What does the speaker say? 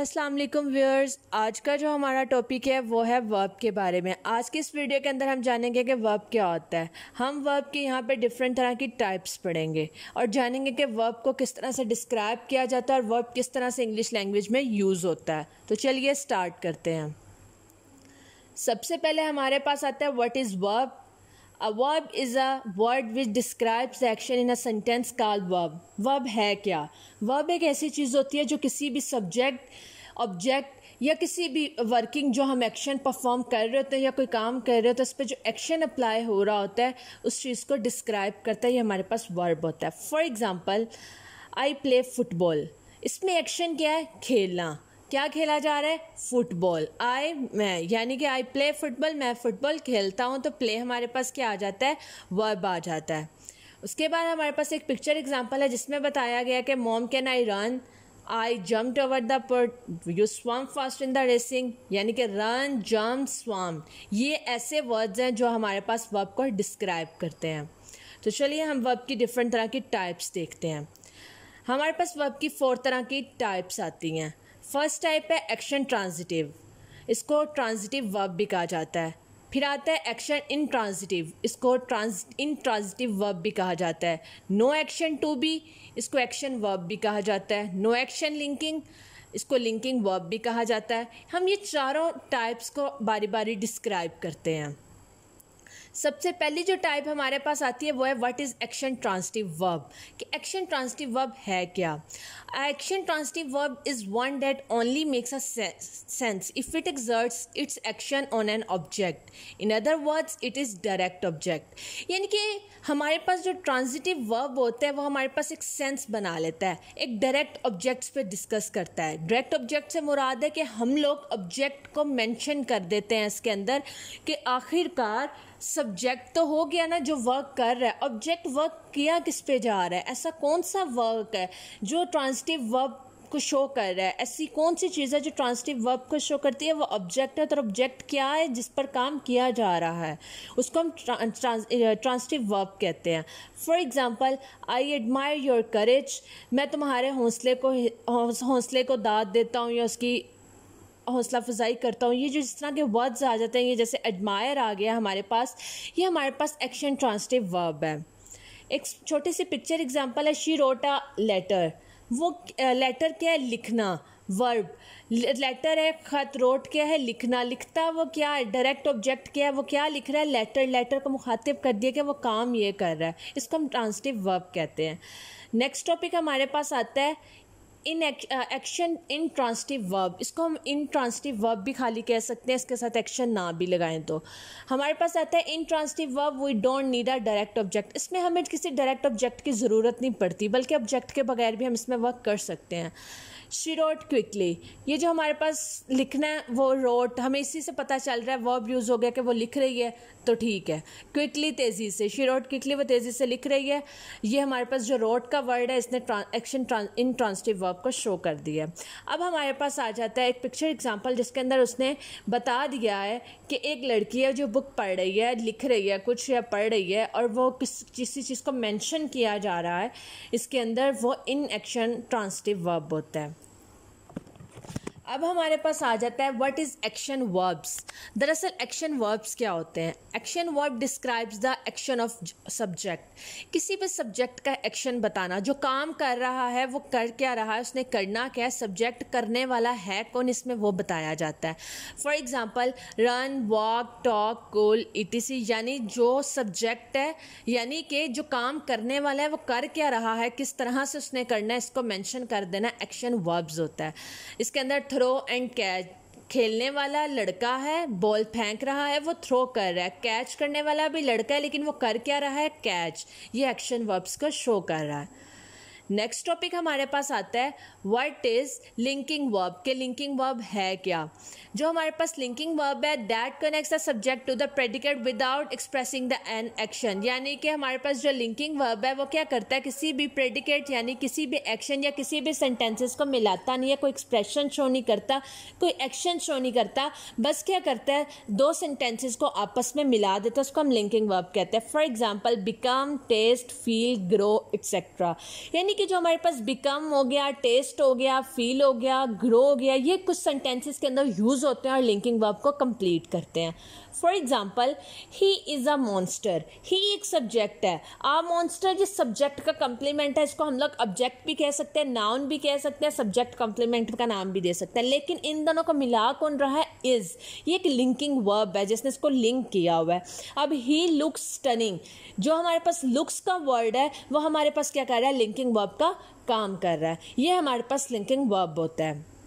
अस्सलाम वालेकुम व्यूअर्स आज का जो हमारा टॉपिक है वो है वर्ब के बारे में आज की इस वीडियो के अंदर हम जानेंगे कि वर्ब क्या होता है हम वर्ब के यहाँ पे डिफरेंट तरह की टाइप्स पढ़ेंगे और जानेंगे कि वर्ब को किस तरह से डिस्क्राइब किया जाता है और वर्ब किस तरह से इंग्लिश लैंग्वेज में यूज़ होता है तो चलिए स्टार्ट करते हैं सबसे पहले हमारे पास आता है what is verb a verb is a word which describes action in a sentence sentence verb verb है क्या वर्ब एक ऐसी चीज़ होती है जो किसी भी सब्जेक्ट ऑब्जेक्ट या किसी भी वर्किंग जो हम एक्शन परफॉर्म कर रहे होते हैं या कोई काम कर रहे होते हैं उस पर जो एक्शन अप्लाई हो रहा होता है उस चीज़ को डिस्क्राइब करता है ये हमारे पास वर्ब होता है for example I play football इसमें एक्शन क्या है खेलना क्या खेला जा रहा है फुटबॉल आई मैं यानी कि आई प्ले फुटबॉल मैं फुटबॉल खेलता हूँ तो प्ले हमारे पास क्या आ जाता है वर्ब आ जाता है उसके बाद हमारे पास एक पिक्चर एग्जाम्पल है जिसमें बताया गया कि mom can I run I jump over the pert you swim fast in the racing यानी कि रन जम्प स्वम ये ऐसे वर्ड्स हैं जो हमारे पास वर्ब को डिस्क्राइब करते हैं तो चलिए हम वर्ब की डिफरेंट तरह की टाइप्स देखते हैं हमारे पास वर्ब की फोर तरह की टाइप्स आती हैं फर्स्ट टाइप है एक्शन ट्रांजिटिव इसको ट्रांजिटिव वर्ब भी कहा जाता है फिर आता है एक्शन इन ट्रांजिटिव इसको ट्रांस इन ट्रांजिटिव वर्ब भी कहा जाता है नो एक्शन टू बी इसको एक्शन वर्ब भी कहा जाता है नो एक्शन लिंकिंग इसको लिंकिंग वर्ब भी कहा जाता है हम ये चारों टाइप्स को बारी बारी डिस्क्राइब करते हैं सबसे पहली जो टाइप हमारे पास आती है वो है what is action transitive verb कि एक्शन ट्रांसटिव वर्ब है क्या action transitive verb is one that only makes a sense if it exerts its action on an object in other words it is direct object यानी कि हमारे पास जो transitive verb होता है वो हमारे पास एक सेंस बना लेता है एक डायरेक्ट ऑब्जेक्ट्स पे डिस्कस करता है डायरेक्ट ऑब्जेक्ट से मुराद है कि हम लोग ऑब्जेक्ट को मैंशन कर देते हैं इसके अंदर कि आखिरकार सब्जेक्ट तो हो गया ना जो वर्क कर रहा है ऑब्जेक्ट वर्क किया किस पे जा रहा है ऐसा कौन सा वर्क है जो ट्रांसटिव वर्ब को शो कर रहा है ऐसी कौन सी चीज़ है जो ट्रांसटिव वर्ब को शो करती है वो ऑब्जेक्ट है तो ऑब्जेक्ट क्या है जिस पर काम किया जा रहा है उसको हम ट्रांसटिव वर्ब कहते हैं for example I admire your courage मैं तुम्हारे हौसले को हौसले को दाद देता हूँ या उसकी हौसला अफजाई करता हूँ ये जो जिस तरह के वर्ड्स आ जाते हैं ये जैसे एडमायर आ गया हमारे पास ये हमारे पास एक्शन ट्रांसटिव वर्ब है एक छोटे सी पिक्चर एग्जांपल है शी रोटा लेटर वो लेटर क्या है लिखना वर्ब लेटर है खत रोट क्या है लिखना लिखता वो क्या है डायरेक्ट ऑब्जेक्ट क्या है वो क्या लिख रहा है लेटर लेटर को मुखातिब कर दिया कि वो काम ये कर रहा है इसको हम ट्रांसटिव वर्ब कहते हैं नेक्स्ट टॉपिक हमारे पास आता है in action intransitive verb इसको हम इन ट्रांसटिव वर्ब भी खाली कह सकते हैं इसके साथ एक्शन ना भी लगाएं तो हमारे पास आता है intransitive verb we don't need a direct object इसमें हमें किसी डायरेक्ट ऑब्जेक्ट की ज़रूरत नहीं पड़ती बल्कि ऑब्जेक्ट के बगैर भी हम इसमें वर्क कर सकते हैं शी रोट क्विकली ये जो हमारे पास लिखना है वो रोट हमें इसी से पता चल रहा है वर्ब यूज़ हो गया कि वो लिख रही है तो ठीक है क्विकली तेज़ी से शी रोट क्विकली वो तेज़ी से लिख रही है ये हमारे पास जो रोट का वर्ड है इसने एक्शन इन ट्रांसटिव वर्ब को शो कर दिया है अब हमारे पास आ जाता है एक पिक्चर एग्जाम्पल जिसके अंदर उसने बता दिया है कि एक लड़की है जो बुक पढ़ रही है लिख रही है कुछ या पढ़ रही है और वो किस किसी चीज़ को मैंशन किया जा रहा है इसके अंदर वो इन एक्शन ट्रांसटिव वर्ब होता है अब हमारे पास आ जाता है व्हाट इज़ एक्शन वर्ब्स दरअसल एक्शन वर्ब्स क्या होते हैं action verb describes the action of subject किसी भी सब्जेक्ट का एक्शन बताना जो काम कर रहा है वो कर क्या रहा है उसने करना क्या है सब्जेक्ट करने वाला है कौन इसमें वो बताया जाता है for example run walk talk गोल ई यानी जो सब्जेक्ट है यानी कि जो काम करने वाला है वो कर क्या रहा है किस तरह से उसने करना है इसको मैंशन कर देना एक्शन वर्ब्स होता है इसके अंदर थ्रो एंड कैच खेलने वाला लड़का है बॉल फेंक रहा है वो थ्रो कर रहा है कैच करने वाला भी लड़का है लेकिन वो कर क्या रहा है कैच ये एक्शन वर्ब्स को शो कर रहा है नेक्स्ट टॉपिक हमारे पास आता है व्हाट इज़ लिंकिंग वर्ब के लिंकिंग वर्ब है क्या जो हमारे पास लिंकिंग वर्ब है that connects the subject to the predicate without expressing the an action यानी कि हमारे पास जो लिंकिंग वर्ब है वो क्या करता है किसी भी प्रेडिकेट यानी किसी भी एक्शन या किसी भी सेंटेंसेस को मिलाता नहीं है कोई एक्सप्रेशन शो नहीं करता कोई एक्शन शो नहीं करता बस क्या करता है दो सेंटेंसेस को आपस में मिला देता है उसको हम लिंकिंग वर्ब कहते हैं for example become taste feel grow etcetera यानी कि जो हमारे पास बिकम हो गया टेस्ट हो गया फील हो गया ग्रो हो गया ये कुछ सेंटेंसेस के अंदर यूज़ होते हैं और लिंकिंग वर्ब को कंप्लीट करते हैं for example he is a monster he एक सब्जेक्ट है आ मॉन्स्टर जिस सब्जेक्ट का कंप्लीमेंट है इसको हम लोग ऑब्जेक्ट भी कह सकते हैं नाउन भी कह सकते हैं सब्जेक्ट कंप्लीमेंट का नाम भी दे सकते हैं लेकिन इन दोनों को मिला कौन रहा है इज़ ये एक लिंकिंग वर्ब है जिसने इसको लिंक किया हुआ है अब ही लुक्स स्टनिंग जो हमारे पास लुक्स का वर्ड है वो हमारे पास क्या कर रहा है लिंकिंग वर्ब का काम कर रहा है ये हमारे पास लिंकिंग वर्ब होता है